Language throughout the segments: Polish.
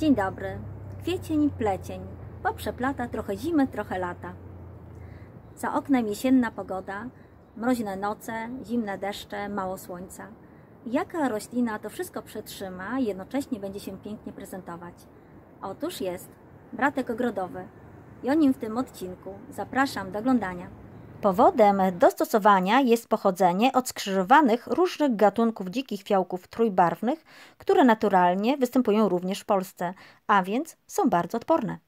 Dzień dobry. Kwiecień, plecień, bo przeplata trochę zimy, trochę lata. Za oknem jesienna pogoda, mroźne noce, zimne deszcze, mało słońca. Jaka roślina to wszystko przetrzyma, jednocześnie będzie się pięknie prezentować? Otóż jest bratek ogrodowy. I o nim w tym odcinku zapraszam do oglądania. Powodem dostosowania jest pochodzenie od skrzyżowanych różnych gatunków dzikich fiałków trójbarwnych, które naturalnie występują również w Polsce, a więc są bardzo odporne.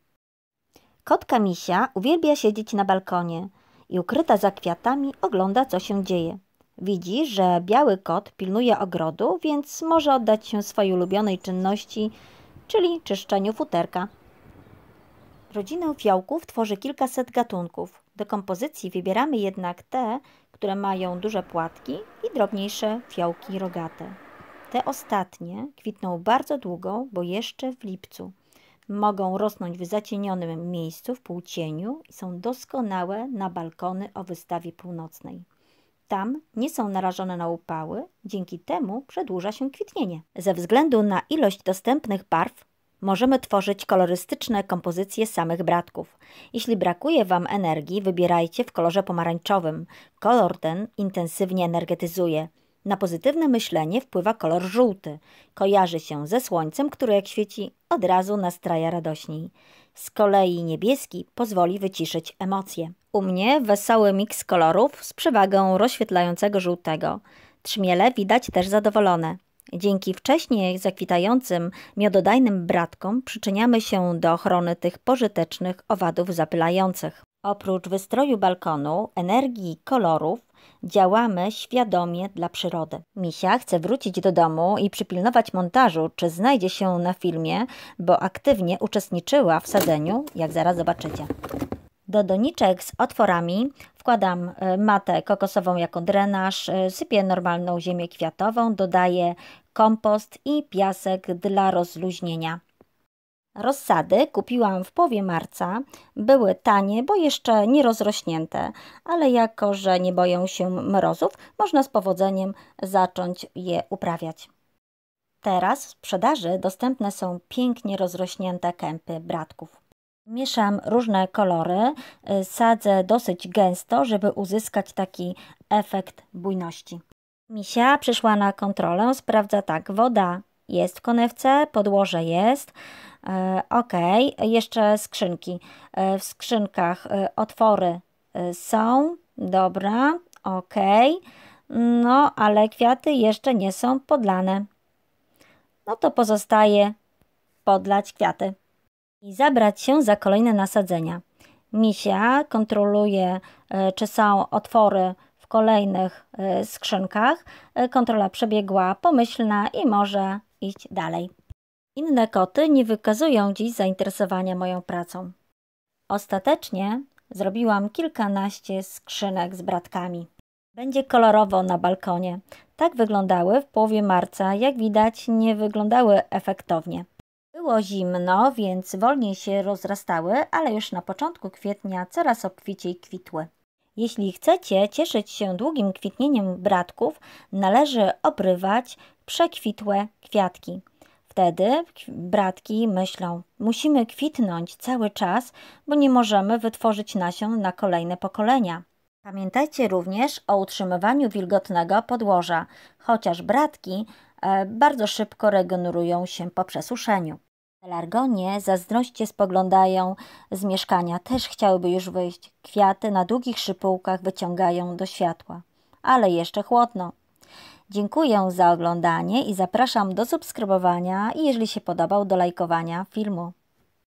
Kotka misia uwielbia siedzieć na balkonie i ukryta za kwiatami ogląda, co się dzieje. Widzi, że biały kot pilnuje ogrodu, więc może oddać się swojej ulubionej czynności, czyli czyszczeniu futerka Rodzinę fiołków tworzy kilkaset gatunków. Do kompozycji wybieramy jednak te, które mają duże płatki i drobniejsze fiołki rogate. Te ostatnie kwitną bardzo długo, bo jeszcze w lipcu. Mogą rosnąć w zacienionym miejscu, w półcieniu i są doskonałe na balkony o wystawie północnej. Tam nie są narażone na upały, dzięki temu przedłuża się kwitnienie. Ze względu na ilość dostępnych barw możemy tworzyć kolorystyczne kompozycje samych bratków. Jeśli brakuje Wam energii, wybierajcie w kolorze pomarańczowym. Kolor ten intensywnie energetyzuje. Na pozytywne myślenie wpływa kolor żółty. Kojarzy się ze słońcem, które jak świeci, od razu nastraja radośniej. Z kolei niebieski pozwoli wyciszyć emocje. U mnie wesoły miks kolorów z przewagą rozświetlającego żółtego. Trzmiele widać też zadowolone. Dzięki wcześniej zakwitającym miododajnym bratkom przyczyniamy się do ochrony tych pożytecznych owadów zapylających. Oprócz wystroju balkonu, energii, kolorów, działamy świadomie dla przyrody. Misia chce wrócić do domu i przypilnować montażu, czy znajdzie się na filmie, bo aktywnie uczestniczyła w sadzeniu, jak zaraz zobaczycie. Do doniczek z otworami wkładam e, matę kokosową jako drenaż, e, sypię normalną ziemię kwiatową, dodaję kompost i piasek dla rozluźnienia. Rozsady kupiłam w połowie marca. Były tanie, bo jeszcze nie rozrośnięte, ale jako, że nie boją się mrozów, można z powodzeniem zacząć je uprawiać. Teraz w sprzedaży dostępne są pięknie rozrośnięte kępy bratków. Mieszam różne kolory, y, sadzę dosyć gęsto, żeby uzyskać taki efekt bujności. Misia przyszła na kontrolę, sprawdza tak, woda jest w konewce, podłoże jest, e, ok, jeszcze skrzynki. E, w skrzynkach e, otwory są, dobra, ok, no ale kwiaty jeszcze nie są podlane. No to pozostaje podlać kwiaty i zabrać się za kolejne nasadzenia. Misia kontroluje, czy są otwory kolejnych y, skrzynkach. Y, kontrola przebiegła pomyślna i może iść dalej. Inne koty nie wykazują dziś zainteresowania moją pracą. Ostatecznie zrobiłam kilkanaście skrzynek z bratkami. Będzie kolorowo na balkonie. Tak wyglądały w połowie marca, jak widać nie wyglądały efektownie. Było zimno, więc wolniej się rozrastały, ale już na początku kwietnia coraz obficiej kwitły. Jeśli chcecie cieszyć się długim kwitnieniem bratków, należy obrywać przekwitłe kwiatki. Wtedy bratki myślą, musimy kwitnąć cały czas, bo nie możemy wytworzyć nasion na kolejne pokolenia. Pamiętajcie również o utrzymywaniu wilgotnego podłoża, chociaż bratki e, bardzo szybko regenerują się po przesuszeniu. Pelargonie zazdroście spoglądają z mieszkania, też chciałyby już wyjść. Kwiaty na długich szypułkach wyciągają do światła, ale jeszcze chłodno. Dziękuję za oglądanie i zapraszam do subskrybowania i jeżeli się podobał, do lajkowania filmu.